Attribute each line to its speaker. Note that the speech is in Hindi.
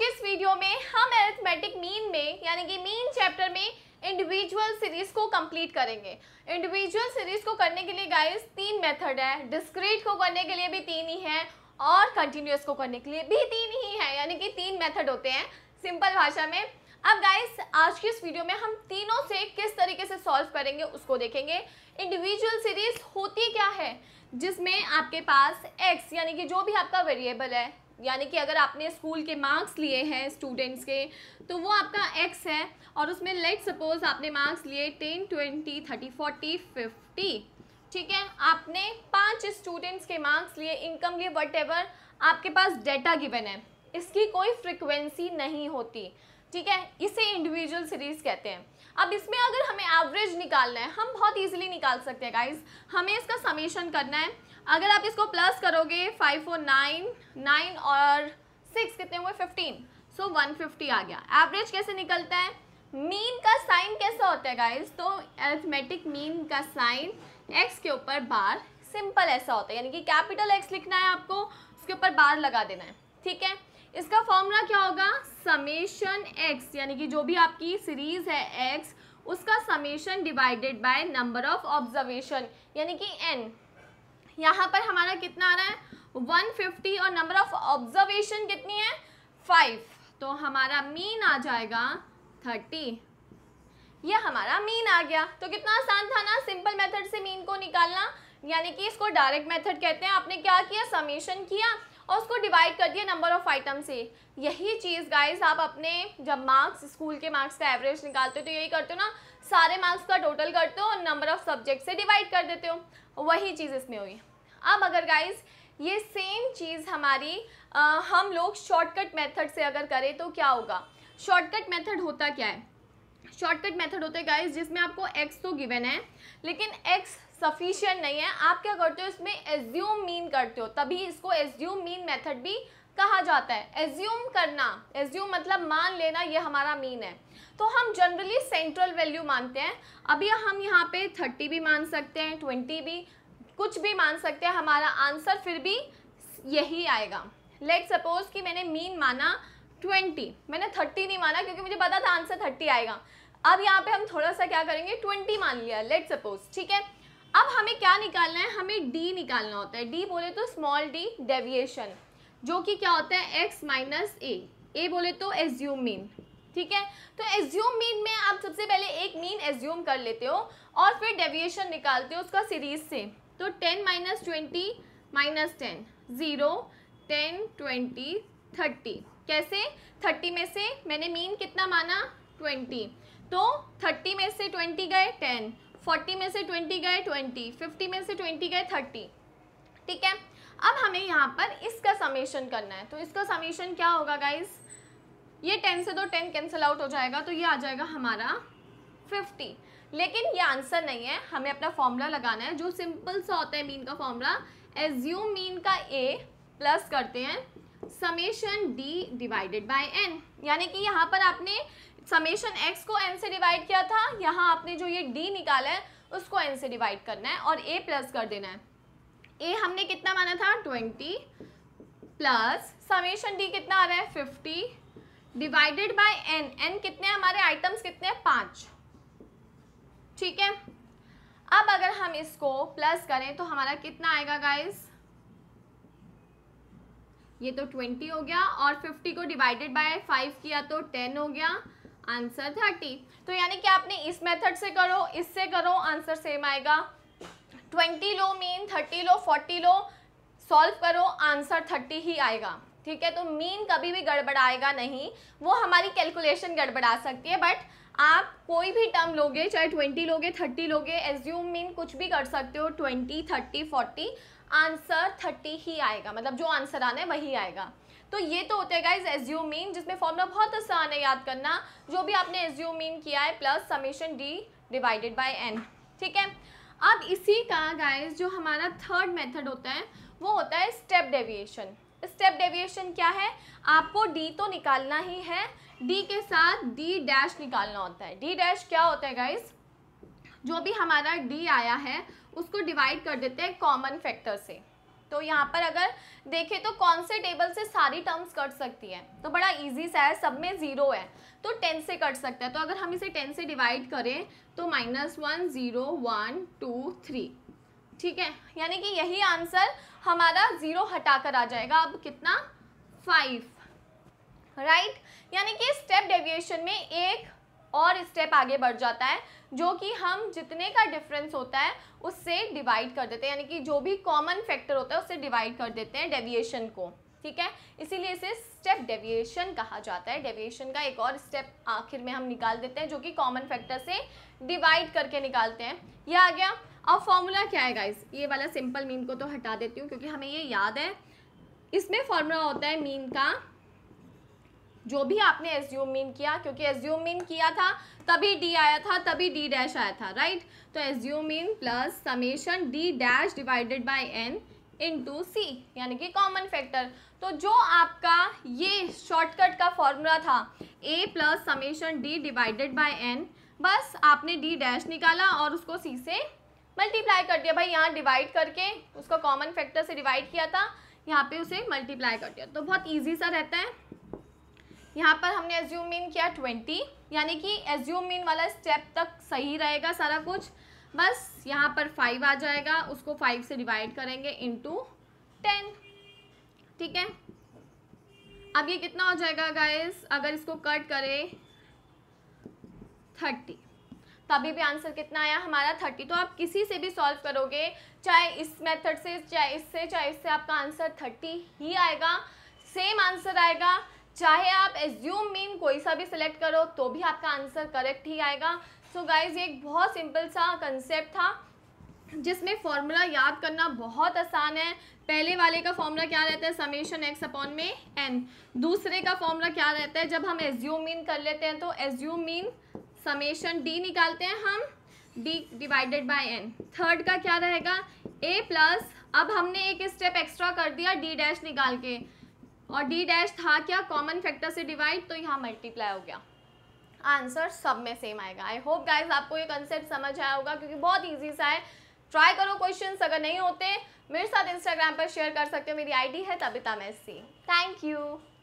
Speaker 1: के इस वीडियो में हम एरिथमेटिक मीन में यानी कि मीन चैप्टर में इंडिविजुअल सीरीज को कंप्लीट करेंगे इंडिविजुअल सीरीज को करने के लिए गाइस तीन मेथड है डिस्क्रीट को करने के लिए भी तीन ही है और कंटिन्यूस को करने के लिए भी तीन ही है यानी कि तीन मेथड होते हैं सिंपल भाषा में अब गाइस आज की इस वीडियो में हम तीनों से किस तरीके से सॉल्व करेंगे उसको देखेंगे इंडिविजुअल सीरीज होती क्या है जिसमें आपके पास एक्स यानी कि जो भी आपका वेरिएबल है यानी कि अगर आपने स्कूल के मार्क्स लिए हैं स्टूडेंट्स के तो वो आपका एक्स है और उसमें लेट सपोज आपने मार्क्स लिए ten twenty thirty forty fifty ठीक है आपने पांच स्टूडेंट्स के मार्क्स लिए इनकम लिए वट आपके पास डेटा गिवन है इसकी कोई फ्रिक्वेंसी नहीं होती ठीक है इसे इंडिविजुअल सीरीज कहते हैं अब इसमें अगर हमें एवरेज निकालना है हम बहुत इजीली निकाल सकते हैं गाइज हमें इसका समीशन करना है अगर आप इसको प्लस करोगे फाइव फोर नाइन नाइन और सिक्स कितने हुए फिफ्टीन सो वन फिफ्टी आ गया एवरेज कैसे निकलता है मीन का साइन कैसा होता है गाइज तो एथमेटिक मीन का साइन एक्स के ऊपर बार सिंपल ऐसा होता है यानी कि कैपिटल एक्स लिखना है आपको उसके ऊपर बार लगा देना है ठीक है इसका फॉर्मूला क्या होगा समेशन एक्स यानी कि जो भी आपकी सीरीज है एक्स उसका summation divided by number of observation यानी कि एन यहाँ पर हमारा कितना आ रहा है 150 और नंबर ऑफ ऑब्जर्वेशन कितनी है फाइव तो हमारा मीन आ जाएगा थर्टी ये हमारा मीन आ गया तो कितना आसान था ना सिंपल मेथड से मीन को निकालना यानी कि इसको डायरेक्ट मेथड कहते हैं आपने क्या किया समीशन किया और उसको डिवाइड कर दिया नंबर ऑफ आइटम से यही चीज़ गाइस आप अपने जब मार्क्स स्कूल के मार्क्स का एवरेज निकालते हो तो यही करते हो ना सारे मार्क्स का टोटल करते हो और नंबर ऑफ सब्जेक्ट से डिवाइड कर देते हो वही चीज़ इसमें हुई अब अगर गाइज़ ये सेम चीज़ हमारी आ, हम लोग शॉर्टकट मेथड से अगर करें तो क्या होगा शॉर्टकट मेथड होता क्या है शॉर्टकट मेथड होते गाइज जिसमें आपको x तो गिवन है लेकिन x सफिशियंट नहीं है आप क्या करते हो इसमें एज्यूम मीन करते हो तभी इसको एज्यूम मीन मेथड भी कहा जाता है एज्यूम करना एज्यूम मतलब मान लेना ये हमारा मीन है तो हम जनरली सेंट्रल वैल्यू मानते हैं अभी हम यहाँ पे थर्टी भी मान सकते हैं ट्वेंटी भी कुछ भी मान सकते हैं हमारा आंसर फिर भी यही आएगा लेट सपोज कि मैंने मीन माना ट्वेंटी मैंने थर्टी नहीं माना क्योंकि मुझे पता था आंसर थर्टी आएगा अब यहाँ पे हम थोड़ा सा क्या करेंगे ट्वेंटी मान लिया लेट सपोज ठीक है अब हमें क्या निकालना है हमें डी निकालना होता है डी बोले तो स्मॉल डी डेविएशन जो कि क्या होता है एक्स माइनस ए ए बोले तो एज्यूम मीन ठीक है तो एज्यूम मीन में आप सबसे पहले एक मीन एज्यूम कर लेते हो और फिर डेविएशन निकालते हो उसका सीरीज से तो ten minus twenty minus ten zero ten twenty thirty कैसे थर्टी में से मैंने मीन कितना माना ट्वेंटी तो थर्टी में से ट्वेंटी गए टेन फोर्टी में से ट्वेंटी गए ट्वेंटी फिफ्टी में से ट्वेंटी गए थर्टी ठीक है अब हमें यहाँ पर इसका समेशन करना है तो इसका समेशन क्या होगा गाइज ये टेन से तो टेन कैंसिल आउट हो जाएगा तो ये आ जाएगा हमारा फिफ्टी लेकिन ये आंसर नहीं है हमें अपना फॉर्मूला लगाना है जो सिंपल सा होता है मीन का फॉर्मूला एज्यूम मीन का ए प्लस करते हैं summation D divided by N यानी कि यहाँ पर आपने समेशन एक्स को एन से डिवाइड किया था यहाँ आपने जो ये डी निकाला है उसको एन से डिवाइड करना है और ए प्लस कर देना है ए हमने कितना माना था ट्वेंटी प्लस समेशन डी कितना आ रहा है fifty divided by N N कितने हमारे आइटम्स कितने हैं पाँच ठीक है अब अगर हम इसको प्लस करें तो हमारा कितना आएगा गाइस ये तो ट्वेंटी हो गया और फिफ्टी को डिवाइडेड बाय फाइव किया तो टेन हो गया आंसर थर्टी तो यानी कि आपने इस मेथड से करो इससे करो आंसर सेम आएगा ट्वेंटी लो मीन थर्टी लो फोर्टी लो सॉल्व करो आंसर थर्टी ही आएगा ठीक है तो मीन कभी भी गड़बड़ाएगा नहीं वो हमारी कैलकुलेशन गड़बड़ा सकती है बट आप कोई भी टर्म लोगे चाहे ट्वेंटी लोगे थर्टी लोगे एज्यूम मीन कुछ भी कर सकते हो twenty thirty forty answer thirty ही आएगा मतलब जो आंसर आना है वही आएगा तो ये तो होता है गाइज एज्यूम मीन जिसमें फॉर्मूला बहुत आसान है याद करना जो भी आपने एज्यूम मीन किया है plus summation D divided by N ठीक है अब इसी का गाइज जो हमारा थर्ड मेथड होता है वो होता है स्टेप डेविएशन स्टेप डेविएशन क्या है आपको डी तो निकालना ही है डी के साथ डी डैश निकालना होता है डी डैश क्या होता है गाइज जो भी हमारा डी आया है उसको डिवाइड कर देते हैं कॉमन फैक्टर से तो यहाँ पर अगर देखें तो कौन से टेबल से सारी टर्म्स कट सकती है तो बड़ा इजी सा है सब में ज़ीरो है तो टेन से कट सकता है तो अगर हम इसे टेन से डिवाइड करें तो minus one zero one two three ठीक है यानी कि यही आंसर हमारा ज़ीरो हटा कर आ जाएगा अब कितना फाइव राइट यानी कि स्टेप डेविएशन में एक और स्टेप आगे बढ़ जाता है जो कि हम जितने का डिफरेंस होता है उससे डिवाइड कर देते हैं यानी कि जो भी कॉमन फैक्टर होता है उससे डिवाइड कर देते हैं डेविएशन को ठीक है इसीलिए इसे स्टेप डेविएशन कहा जाता है डेविएशन का एक और स्टेप आखिर में हम निकाल देते हैं जो कि कॉमन फैक्टर से डिवाइड करके निकालते हैं यह आ गया अब फॉर्मूला क्या है गाइस ये वाला सिंपल मीन को तो हटा देती हूँ क्योंकि हमें ये याद है इसमें फॉर्मूला होता है मीन का जो भी आपने एज्यूम मीन किया क्योंकि एज्यूम मीन किया था तभी डी आया था तभी डी डैश आया था राइट तो assume mean plus summation D dash divided by N to C यानी कि कॉमन फैक्टर तो जो आपका ये शॉर्टकट का फॉर्मूला था A plus summation D divided by N बस आपने डी डैश निकाला और उसको सी से मल्टीप्लाई कर दिया भाई यहाँ डिवाइड करके उसको कॉमन फैक्टर से डिवाइड किया था यहाँ पे उसे मल्टीप्लाई कर दिया तो बहुत ईजी सा रहता है यहाँ पर हमने एज्यूम मीन किया ट्वेंटी यानी कि एज्यूम मीन वाला स्टेप तक सही रहेगा सारा कुछ बस यहाँ पर फाइव आ जाएगा उसको फाइव से डिवाइड करेंगे इंटू टेन ठीक है अब ये कितना हो जाएगा गाइस अगर इसको कट करें थर्टी तभी भी आंसर कितना आया हमारा थर्टी तो आप किसी से भी सॉल्व करोगे चाहे इस मेथड से चाहे इससे चाहे इससे आपका आंसर थर्टी ही आएगा सेम आंसर आएगा चाहे आप एज्यूम मीन कोई सा भी सिलेक्ट करो तो भी आपका आंसर करेक्ट ही आएगा सो so गाइज ये एक बहुत सिंपल सा कंसेप्ट था जिसमें फॉर्मूला याद करना बहुत आसान है पहले वाले का फॉर्मूला क्या रहता है समेशन एक्स अपॉन में एन दूसरे का फॉर्मूला क्या रहता है जब हम एज्यूम मीन कर लेते हैं तो एज्यूम मीन समेशन डी निकालते हैं हम D divided by N third का क्या रहेगा ए प्लस अब हमने एक स्टेप एक्स्ट्रा कर दिया डी डैश निकाल के और डी डैश था क्या कॉमन फैक्टर से डिवाइड तो यहाँ मल्टीप्लाई हो गया आंसर सब में सेम आएगा आई होप गाइज आपको ये कंसेप्ट समझ आया होगा क्योंकि बहुत ईजी सा है ट्राई करो क्वेश्चन अगर नहीं होते मेरे साथ इंस्टाग्राम पर शेयर कर सकते हो मेरी आईडी है तबिता मेसी थैंक यू